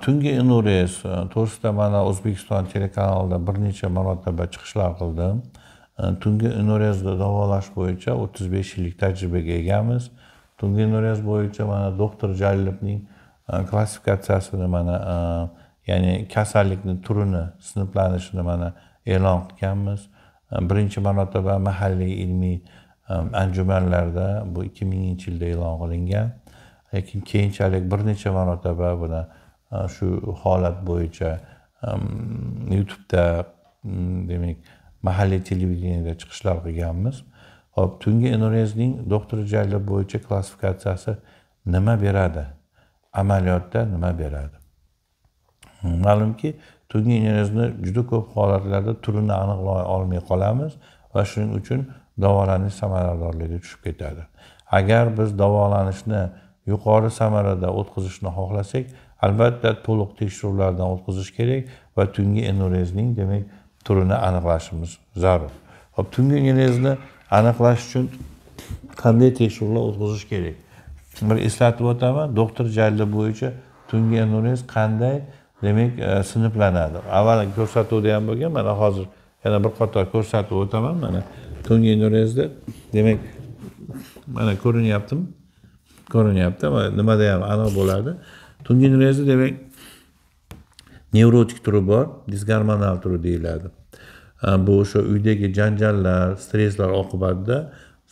tungi inures to'g'risida mana o'zbekiston telekanalida bir necha marotaba chiqishlar qildim tungi inurizni davolash bo'yicha o'ttiz besh yillik tajribaga egamiz tungi inures bo'yicha mana doktor jalilovning klassifikatsiyasini mana ya'ni kasallikni turini sinflanishini mana e'lon qilganmiz birinchi marotaba mahalliy ilmiy anjumanlarda bu ikki minginchi yilda e'lon qilingan lekin keyinchalik bir necha marotaba buni shu holat bo'yicha youtubeda demak mahalliy televideniyada chiqishlar qilganmiz ho'p tungi enurezning doktor jalli bo'yicha klassifikatsiyasi nima beradi amaliyotda nima beradi ma'lumki tungi enurezni juda ko'p holatlarda turini aniqlay olmay qolamiz va shuning uchun davolanish samaradorligi tushib ketadi agar biz davolanishni yuqori samarada o'tkazishni xohlasak albatta to'liq tekshiruvlardan o'tkazish kerak va tungi enurezning demak turini aniqlashimiz zarur hop tungi enurezni aniqlash uchun qanday tekshiruvlar o'tkazish kerak bir eslatib o'taman doktor jalli bo'yicha tungi enurez qanday demak e, sinflanadi avval ko'rsatuvda ham bo'lgan mana hozir yana bir qator ko'rsatib o'taman mana tungi enurezda demak mana ko'rinyaptimi ko'rinyapti nimada ham aniq bo'ladi tungi nurezi demak nevrotik turi bor disgarmonal turi deyiladi bu o'sha uydagi janjallar stresslar oqibatida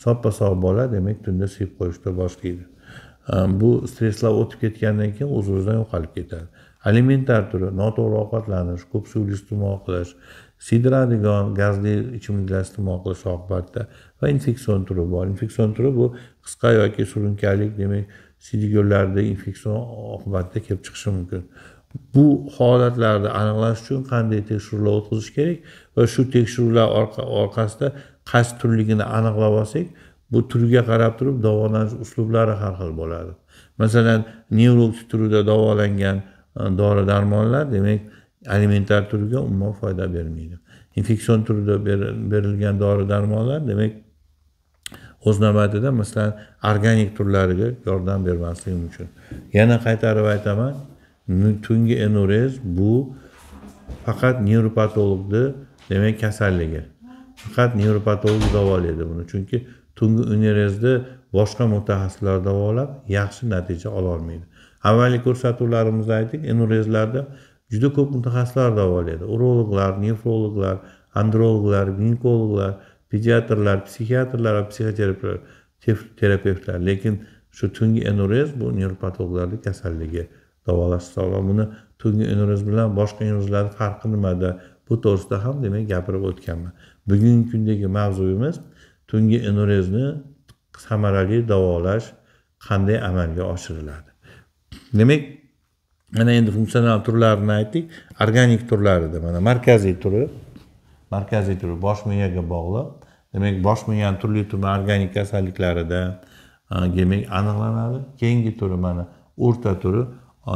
soppa sog' bola demak tunda suyib qo'yishni boshlaydi bu stresslar o'tib ketgandan keyin o'z o'zidan yo'qolib ketadi alimentar turi noto'g'ri ovqatlanish ko'p suvli iste'mol qilish siydiradigan gazli ichimliklar iste'mol qilish oqibatida va infeksion turi bor infeksion turi bu qisqa yoki surunkalik demak siydik yo'llaridagi infeksion oqibatida kelib chiqishi mumkin bu holatlarni aniqlash uchun qanday tekshiruvlar o'tkazish kerak va shu tekshiruvlar orqasida qaysi turligini aniqlab olsak bu turga qarab turib davolanish uslublari har xil bo'ladi masalan nevrolog turida davolangan e, dori darmonlar demak alimentar turiga umuman foyda bermaydi infeksion turida berilgan dori darmonlar demak o'z navbatida masalan organik turlariga yordam bermasligim uchun yana qaytarib aytaman tungi enurez bu faqat neyropatologni demak kasalligi faqat neyropatolog davolaydi buni chunki tungi unerezni boshqa mutaxassislar davolab yaxshi natija ololmaydi avvalgi ko'rsatuvlarimizda aytdik enurezlarda juda ko'p mutaxassislar davolaydi urologlar nefrologlar androloglar ginekologlar pediatrlar psixiatrlar va psixoterapevtlar lekin shu tungi enurez bu neyropatologlarni kasalligi davolash va buni tungi enurez bilan boshqa enurezlarni farqi nimada bu to'g'risida ham demak gapirib o'tganman bugungi kundagi mavzuyimiz tungi enurezni samarali davolash qanday amalga oshiriladi demak mana endi funksional turlarini aytdik organik turlarida mana markaziy turi markaziy turi bosh miyaga bog'liq demak bosh miyan turli tuman organik kasalliklarida demak aniqlanadi keyingi turi mana o'rta turi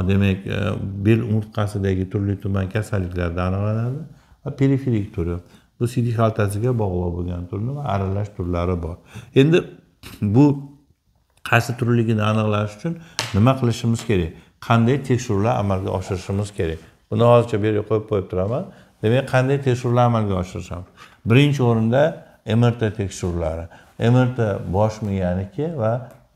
demak e, bel umurtqasidagi turli tuman kasalliklarda aniqlanadi va periferik turi bu sidik xaltasiga bog'liq bo'lgan turni va aralash turlari bor endi bu qaysi turligini aniqlash uchun nima qilishimiz kerak qanday tekshiruvlar amalga oshirishimiz kerak buni hozircha bu yerga qo'yib qo'yib turaman demak qanday tekshiruvlar amalga oshirishamiz birinchi o'rinda mrt tekshiruvlari mrt bosh miyaniki va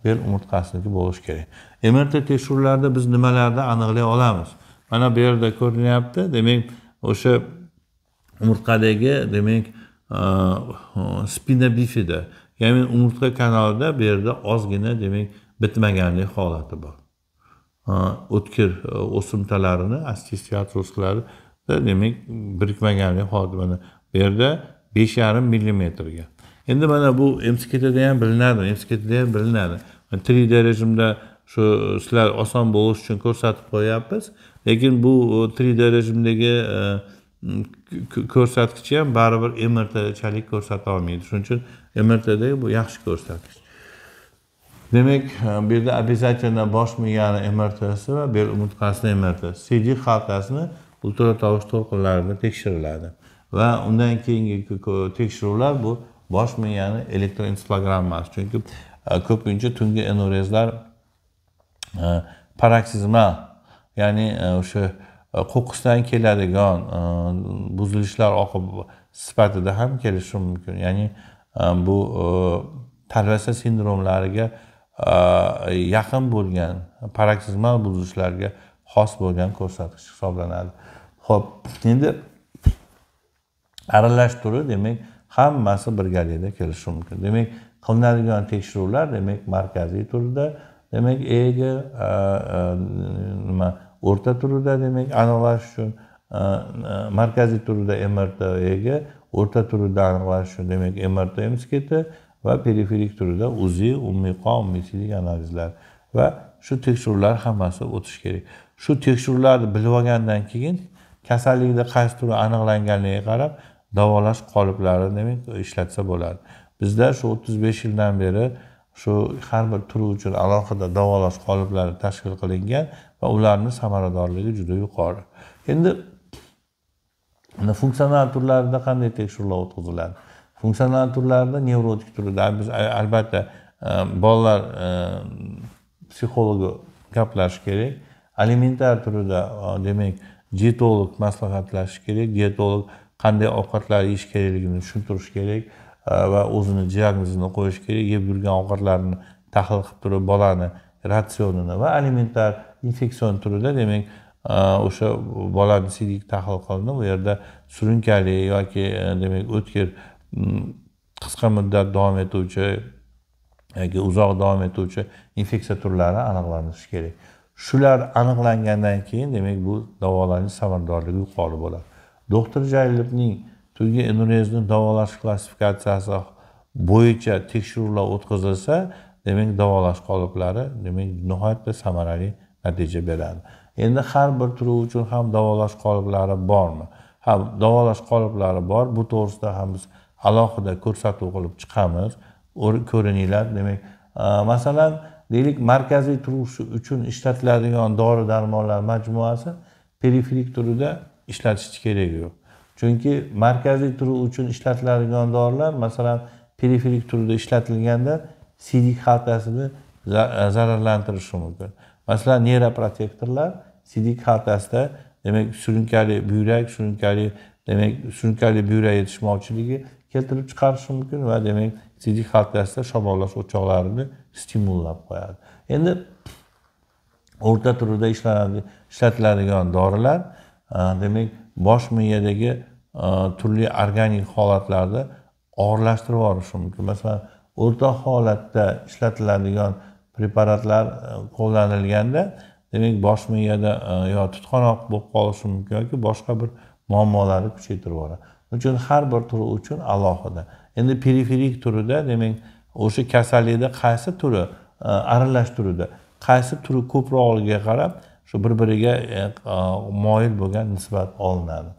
bel umurtqasiniki bo'lishi kerak mrt tekshiruvlarida biz nimalarni aniqlay olamiz mana bu yerda ko'rinyapti demak o'sha umurtqadagi demak spina bifida ya'ni umurtqa kanalida bu yerda ozgina demak bitmaganlik holati bor o'tkir o'simtalarini qiladi demak birikmaganlik holati mana bu yerda besh yarim millimetrga endi mana bu mskda ham bilinadi mskda ham bilinadi три d rejimda shu sizlar oson bo'lishi uchun ko'rsatib qo'yyapmiz lekin bu три d rejimdagi e, ko'rsatkich ham baribir mrtchalik ko'rsata olmaydi shuning uchun mrtda bu yaxshi ko'rsatkich demak e, bu yerda обязательно bosh miyani mrtsi va bel umurtqasini mrt cd xaltasini ultratovush to'lqinlarida tekshiriladi va undan keyingi tekshiruvlar bu bosh miyani elektroensefalogrammasi chunki e, ko'pincha tungi enorezlar e, paraksizmal ya'ni e, o'sha qo'qqisdan keladigan buzilishlar oqib sifatida ham kelishi mumkin ya'ni bu talvasa sindromlariga yaqin bo'lgan paraksizmal buzilishlarga xos bo'lgan ko'rsatkich hisoblanadi ho'p endi aralash turi demak hammasi birgalikda kelishi mumkin demak qilinadigan tekshiruvlar demak markaziy turda demak ega nima o'rta turida demak aniqlash uchun markaziy turida mrt ega o'rta turida aniqlash uchun demak mrt mskt va periferik turida uzi umumiy ummisilik analizlar va shu tekshiruvlar hammasi o'tish kerak shu tekshiruvlarni bilib olgandan keyin kasallikni qaysi turi aniqlanganligiga qarab davolash qoliplari demak ishlatsa bo'ladi bizda shu o'ttiz besh yildan beri shu har bir turi uchun alohida davolash qoliplari tashkil qilingan va ularni samaradorligi juda yuqori endi funksional turlarida qanday tekshiruvlar o'tkaziladi funksional turlarda nevrotik turida biz albatta e, bolalar e, psixologi gaplashish kerak alimentar turida e, demak dietolog maslahatlashish kerak dietolog qanday ovqatlar yeyish kerakligini tushuntirish kerak e, va o'zini diagnozini qo'yish kerak yeb yurgan ovqatlarni tahlil qilib turib bolani ratsionini va alimentar infeksion turida demak e, o'sha bolani siydik tahlil qilinib u yerda surunkali yoki e, demak o'tkir qisqa muddat davom etuvchi yoki uzoq davom etuvchi infeksiya turlari aniqlanishi kerak shular aniqlangandan keyin demak bu davolanish samaradorligi yuqori bo'ladi doktor jaylibning tugi enurezni davolash klassifikatsiyasi bo'yicha tekshiruvlar o'tkazilsa demak davolash qoliplari demak nihoyatda samarali natija beradi endi har bir turi uchun ham davolash qoliplari bormi ha davolash qoliplari bor bu to'g'risida ham biz alohida ko'rsatuv qilib chiqamiz ko'ringlar demak e, masalan deylik markaziy turuvchi uchun ishlatiladigan dori darmonlar majmuasi periferik turida ishlatish kerak yo'q chunki markaziy turi uchun ishlatiladigan dorilar masalan periferik turda ishlatilganda siydik xaltasini e, zararlantirishi mumkin masalan neyroprotektorlar siydik xaltasida demak surunkali buyrak surunkali demak surunkali buyrak yetishmovchiligi keltirib chiqarishi mumkin va demak siydik xaltasida shamollash o'choqlarini stimullab qo'yadi endi o'rta turida ishlatiladigan dorilar Э, demak bosh miyadagi э, turli organik holatlarni og'irlashtirib yuborishi mumkin masalan o'rta holatda ishlatiladigan preparatlar e, qo'llanilganda demak bosh miyada e, yo tutqanoq bo'lib qolishi mumkin yoki boshqa bir muammolarni kuchaytirib yuboradi shuning uchun har bir turi uchun alohida endi periferik turida demak o'sha kasallikni qaysi turi e, aralash turida qaysi turi ko'proqligiga qarab shu bir biriga e, e, moyil bo'lgan nisbat olinadi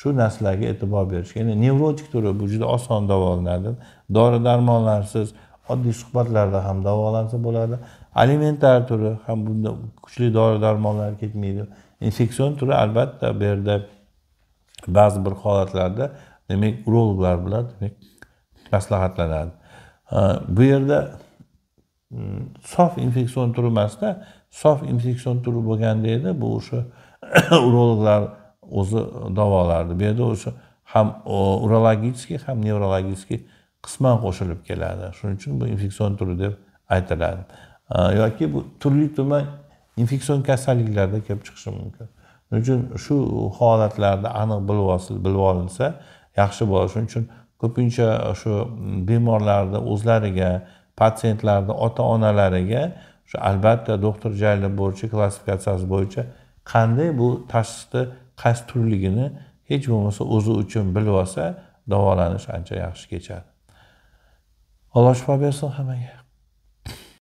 shu narsalarga e'tibor berish endi nevrotik turi bu juda oson davolanadi dori darmonlarsiz oddiy suhbatlarda ham davolansa bo'ladi alimentar turi ham bunda kuchli dori darmonlar ketmaydi infeksion turi albatta bu yerda ba'zi bir holatlarda demak urologlar bilan demak maslahatlanadi bu yerda sof infeksion turi emasda sof infeksion turi bo'lganda edi bu o'sha urologlar o'zi davolardi bu yerda o'sha ham urologический ham nevrologiskiy qisman qo'shilib keladi shuning uchun bu infeksion turi deb aytiladi yoki bu turli tuman infeksion kasalliklarda kelib chiqishi mumkin shuning uchun shu holatlarni aniq bilib bilib olinsa yaxshi bo'ladi shuning uchun ko'pincha shu bemorlarni o'zlariga patsientlarni ota onalariga shu albatta doktor jayli bo'yicha klassifikatsiyasi bo'yicha qanday bu tashxisni qaysi turligini hech bo'lmasa o'zi uchun bilib olsa davolanish ancha yaxshi kechadi alloh shifo bersin hammaga